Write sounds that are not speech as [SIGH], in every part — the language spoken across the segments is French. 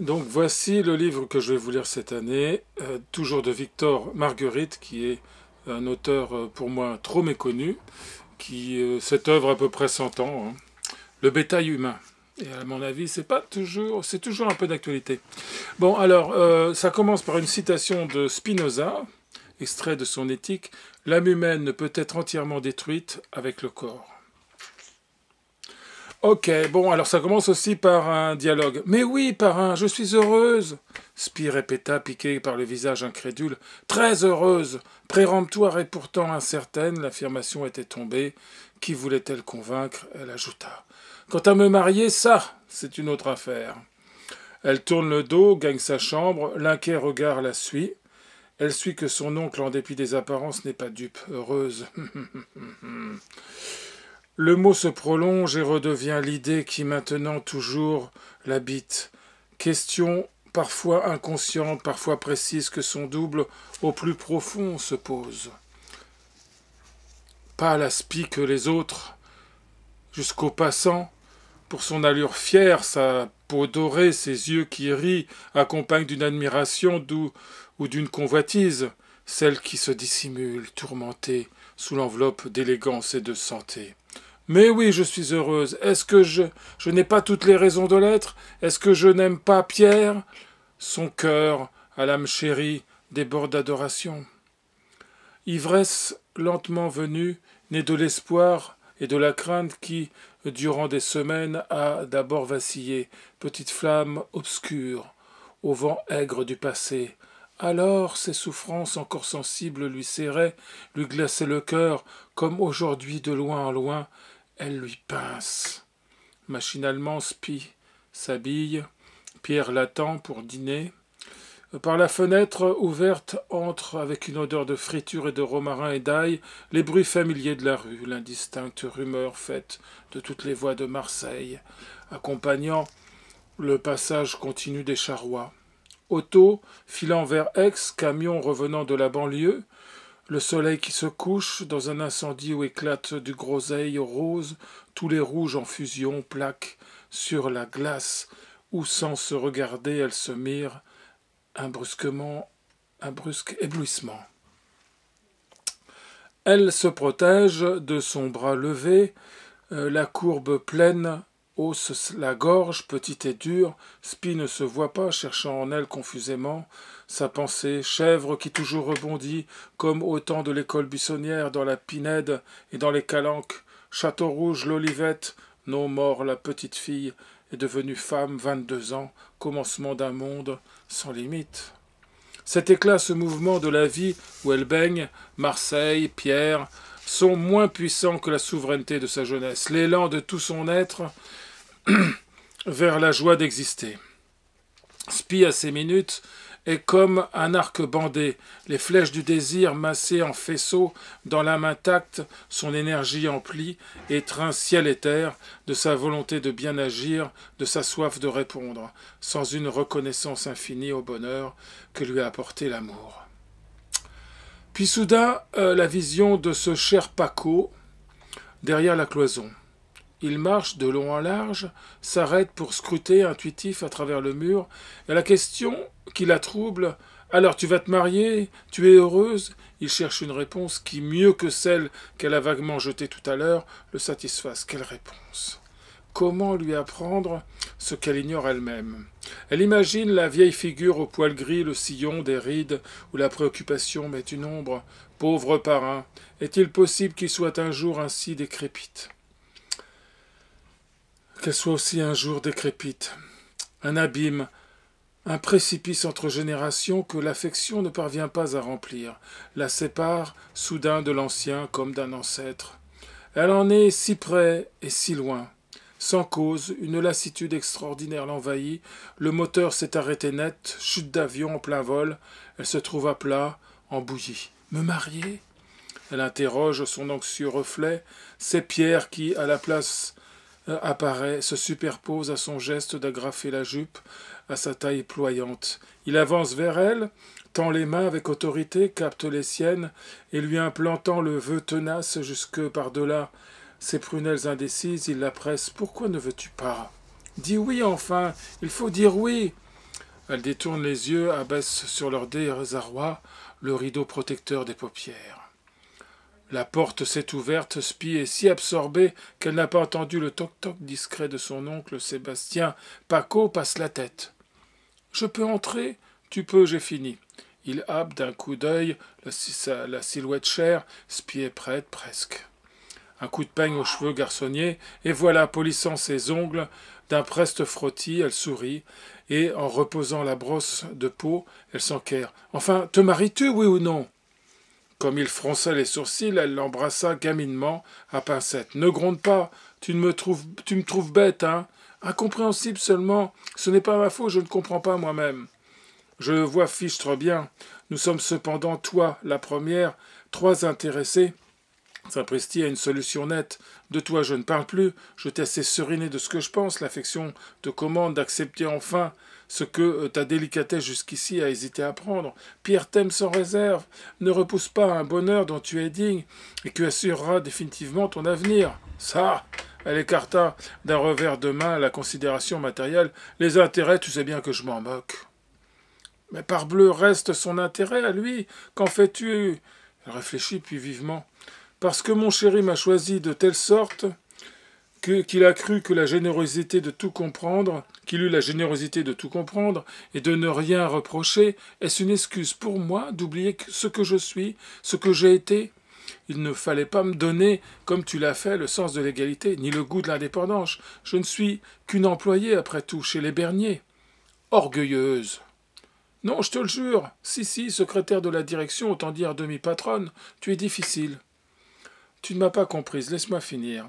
Donc voici le livre que je vais vous lire cette année, euh, toujours de Victor Marguerite, qui est un auteur euh, pour moi trop méconnu, qui euh, cette œuvre à peu près 100 ans, hein. Le bétail humain. Et à mon avis, c'est pas toujours, c'est toujours un peu d'actualité. Bon, alors ça commence par une citation de Spinoza, extrait de son éthique L'âme humaine ne peut être entièrement détruite avec le corps. Ok, bon, alors ça commence aussi par un dialogue. Mais oui, par un je suis heureuse. Spi répéta, piqué par le visage incrédule. Très heureuse, Préremptoire et pourtant incertaine, l'affirmation était tombée. Qui voulait-elle convaincre Elle ajouta. Quant à me marier, ça, c'est une autre affaire. Elle tourne le dos, gagne sa chambre, l'inquiet regard la suit. Elle suit que son oncle, en dépit des apparences, n'est pas dupe. Heureuse. [LAUGHS] Le mot se prolonge et redevient l'idée qui maintenant toujours l'habite. Question parfois inconsciente, parfois précise que son double au plus profond se pose. Pas à l'aspi que les autres, jusqu'au passant, pour son allure fière, sa peau dorée, ses yeux qui rient, accompagnent d'une admiration ou d'une convoitise, celle qui se dissimule, tourmentée, sous l'enveloppe d'élégance et de santé. Mais oui, je suis heureuse. Est-ce que je, n'ai pas toutes les raisons de l'être Est-ce que je n'aime pas Pierre Son cœur, à l'âme chérie, déborde d'adoration. Ivresse lentement venue, née de l'espoir et de la crainte qui, durant des semaines, a d'abord vacillé, petite flamme obscure, au vent aigre du passé. Alors ses souffrances encore sensibles lui serraient, lui glaçaient le cœur, comme aujourd'hui de loin en loin, elle lui pince. Machinalement, Spi s'habille. Pierre l'attend pour dîner. Par la fenêtre ouverte entre avec une odeur de friture et de romarin et d'ail, les bruits familiers de la rue, l'indistincte rumeur faite de toutes les voies de Marseille, accompagnant le passage continu des charrois. Auto filant vers Aix, camion revenant de la banlieue, le soleil qui se couche dans un incendie où éclate du groseille rose, tous les rouges en fusion plaquent sur la glace, où sans se regarder elles se mirent, un brusquement, un brusque éblouissement. Elle se protège de son bras levé, euh, la courbe pleine hausse la gorge, petite et dure, Spie ne se voit pas, cherchant en elle confusément sa pensée, chèvre qui toujours rebondit, comme au temps de l'école buissonnière, dans la pinède et dans les calanques, château rouge, l'olivette, non mort, la petite fille est devenue femme, vingt-deux ans, commencement d'un monde sans limite. Cet éclat, ce mouvement de la vie où elle baigne, Marseille, Pierre, sont moins puissants que la souveraineté de sa jeunesse, l'élan de tout son être [CLEARS THROAT] vers la joie d'exister. Spie à ces minutes est comme un arc bandé, les flèches du désir massées en faisceau dans l'âme intacte, son énergie emplie, étreint ciel et terre de sa volonté de bien agir, de sa soif de répondre, sans une reconnaissance infinie au bonheur que lui a apporté l'amour. Puis soudain, euh, la vision de ce cher Paco derrière la cloison. Il marche de long en large, s'arrête pour scruter intuitif à travers le mur, et la question qui la trouble alors tu vas te marier Tu es heureuse Il cherche une réponse qui, mieux que celle qu'elle a vaguement jetée tout à l'heure, le satisfasse. Quelle réponse Comment lui apprendre ce qu'elle ignore elle-même elle imagine la vieille figure au poil gris, le sillon, des rides, où la préoccupation met une ombre. Pauvre parrain, est-il possible qu'il soit un jour ainsi décrépite Qu'elle soit aussi un jour décrépite. Un abîme, un précipice entre générations que l'affection ne parvient pas à remplir, la sépare soudain de l'ancien comme d'un ancêtre. Elle en est si près et si loin. Sans cause, une lassitude extraordinaire l'envahit, le moteur s'est arrêté net, chute d'avion en plein vol, elle se trouve à plat, en bouillie. Me marier Elle interroge son anxieux reflet, c'est pierres qui, à la place euh, apparaît, se superpose à son geste d'agrafer la jupe, à sa taille ployante. Il avance vers elle, tend les mains avec autorité, capte les siennes, et lui implantant le vœu tenace jusque par-delà ses prunelles indécises, il la presse. Pourquoi ne veux-tu pas Dis oui enfin, il faut dire oui. Elle détourne les yeux, abaisse sur leur désarroi le rideau protecteur des paupières. La porte s'est ouverte, Spie est si absorbée qu'elle n'a pas entendu le toc-toc discret de son oncle Sébastien. Paco passe la tête. Je peux entrer Tu peux, j'ai fini. Il happe d'un coup d'œil la, silhouette chère. Spie est prête, presque un coup de peigne aux cheveux garçonniers, et voilà, polissant ses ongles d'un preste frottis, elle sourit, et en reposant la brosse de peau, elle s'enquiert Enfin, te maries-tu, oui ou non Comme il fronçait les sourcils, elle l'embrassa gaminement à pincette Ne gronde pas, tu me trouves, tu me trouves bête, hein Incompréhensible seulement, ce n'est pas ma faute, je ne comprends pas moi-même. Je le vois fichtre bien. Nous sommes cependant, toi, la première, trois intéressés Sapristi a une solution nette. De toi je ne parle plus, je t'ai assez seriné de ce que je pense, l'affection te commande d'accepter enfin ce que euh, ta délicatesse jusqu'ici a hésité à prendre. Pierre t'aime sans réserve, ne repousse pas un bonheur dont tu es digne et qui assurera définitivement ton avenir. Ça, elle écarta d'un revers de main la considération matérielle. Les intérêts, tu sais bien que je m'en moque. Mais parbleu, reste son intérêt à lui. Qu'en fais-tu Elle réfléchit puis vivement. Parce que mon chéri m'a choisi de telle sorte qu'il a cru que la générosité de tout comprendre, qu'il eut la générosité de tout comprendre et de ne rien reprocher, est ce une excuse pour moi d'oublier ce que je suis, ce que j'ai été. Il ne fallait pas me donner, comme tu l'as fait, le sens de l'égalité, ni le goût de l'indépendance. Je ne suis qu'une employée, après tout, chez les Berniers. Orgueilleuse. Non, je te le jure. Si, si, secrétaire de la direction, autant dire demi-patronne, tu es difficile. Tu ne m'as pas comprise, laisse-moi finir.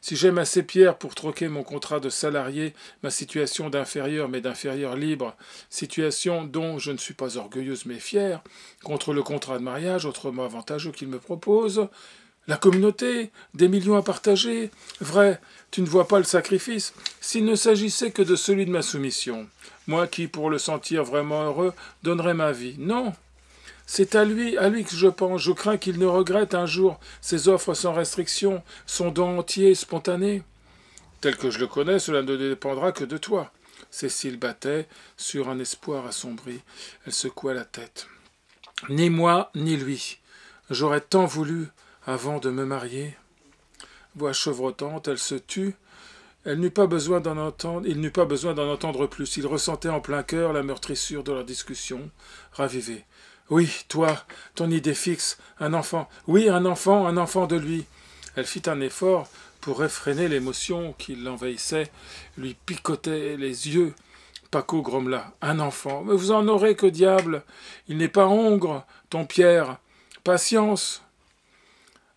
Si j'aime assez Pierre pour troquer mon contrat de salarié, ma situation d'inférieur mais d'inférieur libre, situation dont je ne suis pas orgueilleuse mais fière, contre le contrat de mariage autrement avantageux qu'il me propose, la communauté, des millions à partager, vrai, tu ne vois pas le sacrifice, s'il ne s'agissait que de celui de ma soumission, moi qui, pour le sentir vraiment heureux, donnerais ma vie. Non, c'est à lui, à lui que je pense. Je crains qu'il ne regrette un jour ses offres sans restriction, son don entier, spontané. Tel que je le connais, cela ne dépendra que de toi. Cécile battait sur un espoir assombri. Elle secoua la tête. Ni moi, ni lui. J'aurais tant voulu avant de me marier. Voix chevrotante, elle se tut. Elle n'eut pas besoin d'en entendre, il n'eut pas besoin d'en entendre plus. Il ressentait en plein cœur la meurtrissure de leur discussion, ravivée. Oui, toi, ton idée fixe, un enfant, oui, un enfant, un enfant de lui. Elle fit un effort pour réfréner l'émotion qui l'envahissait, lui picotait les yeux. Paco grommela. Un enfant. Mais vous en aurez que diable. Il n'est pas hongre, ton Pierre. Patience.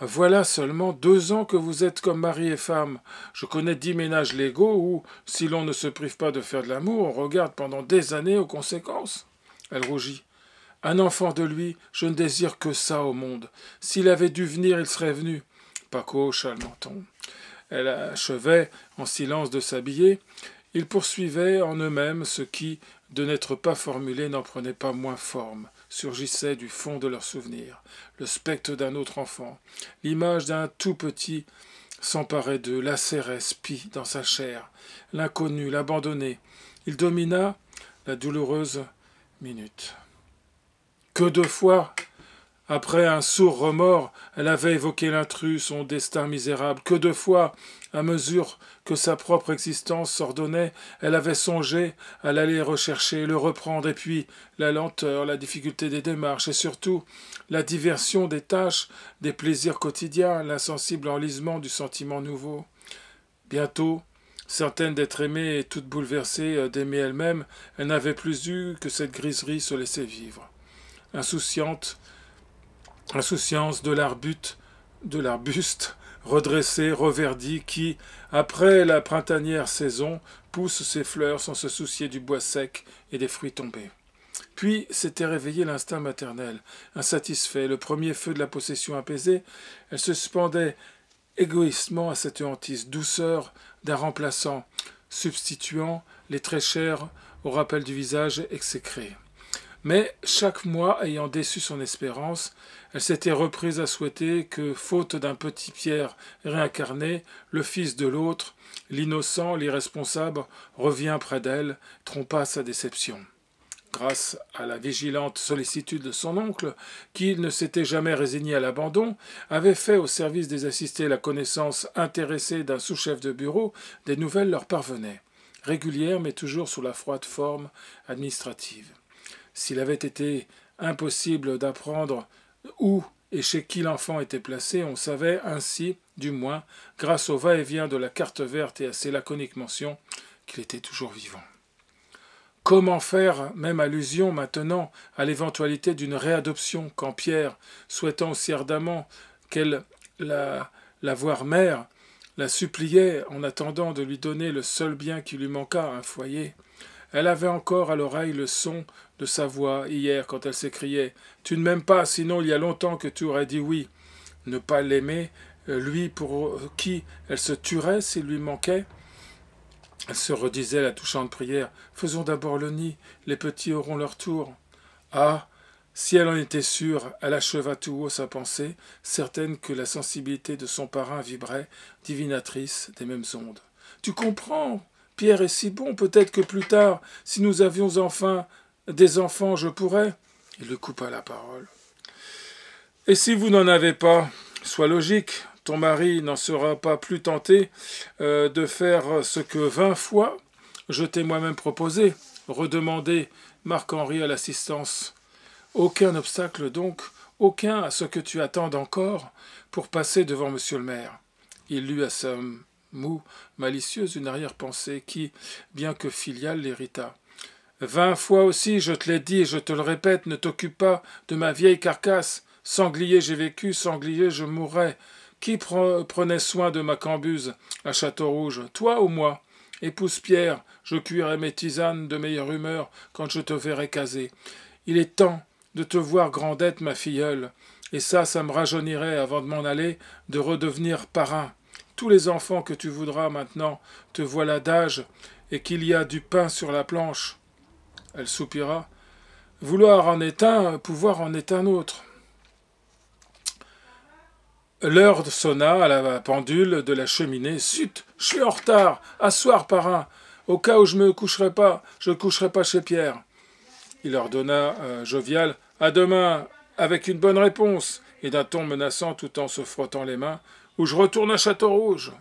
Voilà seulement deux ans que vous êtes comme mari et femme. Je connais dix ménages légaux où, si l'on ne se prive pas de faire de l'amour, on regarde pendant des années aux conséquences. Elle rougit. Un enfant de lui, je ne désire que ça au monde. S'il avait dû venir, il serait venu. Paco hocha menton. Elle achevait en silence de s'habiller. Ils poursuivaient en eux-mêmes ce qui, de n'être pas formulé, n'en prenait pas moins forme, surgissait du fond de leurs souvenirs. Le spectre d'un autre enfant, l'image d'un tout petit s'emparait de l'acérès pie dans sa chair, l'inconnu, l'abandonné. Il domina la douloureuse minute. Que deux fois après un sourd remords, elle avait évoqué l'intrus, son destin misérable. Que deux fois, à mesure que sa propre existence s'ordonnait, elle avait songé à l'aller rechercher, le reprendre, et puis la lenteur, la difficulté des démarches, et surtout la diversion des tâches, des plaisirs quotidiens, l'insensible enlisement du sentiment nouveau. Bientôt, certaine d'être aimée et toute bouleversée euh, d'aimer elle-même, elle, n'avait plus eu que cette griserie se laisser vivre insouciante, insouciance de l'arbuste, de l'arbuste redressé, reverdi, qui, après la printanière saison, pousse ses fleurs sans se soucier du bois sec et des fruits tombés. Puis s'était réveillé l'instinct maternel, insatisfait, le premier feu de la possession apaisé, elle se suspendait égoïstement à cette hantise douceur d'un remplaçant, substituant les très chers au rappel du visage exécré mais chaque mois ayant déçu son espérance, elle s'était reprise à souhaiter que, faute d'un petit Pierre réincarné, le fils de l'autre, l'innocent, l'irresponsable, revient près d'elle, trompa sa déception. Grâce à la vigilante sollicitude de son oncle, qui ne s'était jamais résigné à l'abandon, avait fait au service des assistés la connaissance intéressée d'un sous-chef de bureau, des nouvelles leur parvenaient, régulières mais toujours sous la froide forme administrative s'il avait été impossible d'apprendre où et chez qui l'enfant était placé, on savait ainsi, du moins, grâce au va-et-vient de la carte verte et à ses laconiques mentions, qu'il était toujours vivant. Comment faire même allusion maintenant à l'éventualité d'une réadoption quand Pierre, souhaitant aussi ardemment qu'elle la, la voir mère, la suppliait en attendant de lui donner le seul bien qui lui manquât, un foyer elle avait encore à l'oreille le son de sa voix hier quand elle s'écriait Tu ne m'aimes pas, sinon il y a longtemps que tu aurais dit oui. Ne pas l'aimer, euh, lui pour qui elle se tuerait s'il lui manquait Elle se redisait la touchante prière Faisons d'abord le nid, les petits auront leur tour. Ah si elle en était sûre, elle acheva tout haut sa pensée, certaine que la sensibilité de son parrain vibrait, divinatrice des mêmes ondes. Tu comprends Pierre est si bon, peut-être que plus tard, si nous avions enfin des enfants, je pourrais. Il lui coupa la parole. Et si vous n'en avez pas, sois logique, ton mari n'en sera pas plus tenté euh, de faire ce que vingt fois je t'ai moi-même proposé, redemander Marc-Henri à l'assistance. Aucun obstacle donc, aucun à ce que tu attendes encore pour passer devant monsieur le maire. Il lui assomme mou, malicieuse, une arrière-pensée qui, bien que filiale, l'irrita. Vingt fois aussi, je te l'ai dit je te le répète, ne t'occupe pas de ma vieille carcasse. Sanglier, j'ai vécu, sanglier, je mourrai. Qui prenait soin de ma cambuse à Château-Rouge Toi ou moi Épouse Pierre, je cuirai mes tisanes de meilleure humeur quand je te verrai caser. Il est temps de te voir grandette, ma filleule. Et ça, ça me rajeunirait, avant de m'en aller, de redevenir parrain tous les enfants que tu voudras maintenant, te voilà d'âge, et qu'il y a du pain sur la planche. Elle soupira. Vouloir en est un, pouvoir en est un autre. L'heure sonna à la pendule de la cheminée. Sut, je suis en retard, asseoir par Au cas où je ne me coucherai pas, je ne coucherai pas chez Pierre. Il ordonna donna euh, jovial À demain, avec une bonne réponse. Et d'un ton menaçant tout en se frottant les mains, ou je retourne à Château Rouge.